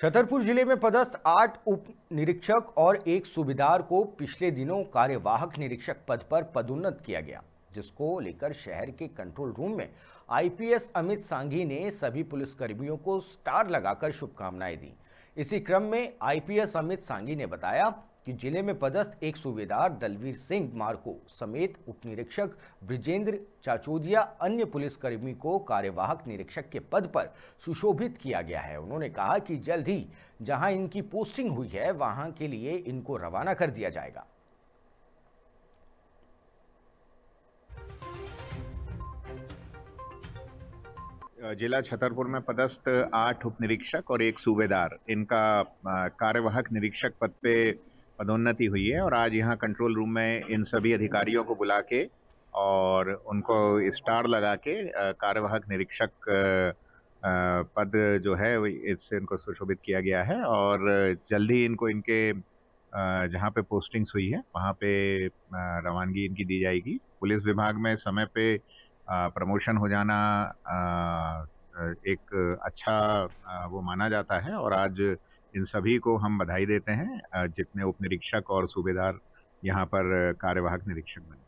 छतरपुर जिले में पदस्थ आठ उप निरीक्षक और एक सूबेदार को पिछले दिनों कार्यवाहक निरीक्षक पद पर पदोन्नत किया गया जिसको लेकर शहर के कंट्रोल रूम में आईपीएस अमित सांघी ने सभी पुलिसकर्मियों को स्टार लगाकर शुभकामनाएं दी इसी क्रम में आईपीएस अमित सांगी ने बताया कि जिले में पदस्थ एक सूबेदार दलवीर सिंह मार्को समेत उप निरीक्षक ब्रिजेंद्र चाचोदिया अन्य पुलिसकर्मी को कार्यवाहक निरीक्षक के पद पर सुशोभित किया गया है उन्होंने कहा कि जल्द ही जहां इनकी पोस्टिंग हुई है वहां के लिए इनको रवाना कर दिया जाएगा जिला छतरपुर में पदस्थ आठ उप निरीक्षक और एक सूबेदार इनका कार्यवाहक निरीक्षक पद पे पदोन्नति हुई है और आज यहाँ कंट्रोल रूम में इन सभी अधिकारियों को बुला के और उनको स्टार लगा के कार्यवाहक निरीक्षक पद जो है इससे इनको सुशोभित किया गया है और जल्द ही इनको इनके जहाँ पे पोस्टिंग्स हुई है वहाँ पे रवानगी इनकी दी जाएगी पुलिस विभाग में समय पे प्रमोशन हो जाना एक अच्छा वो माना जाता है और आज इन सभी को हम बधाई देते हैं जितने उप निरीक्षक और सूबेदार यहाँ पर कार्यवाहक निरीक्षक बने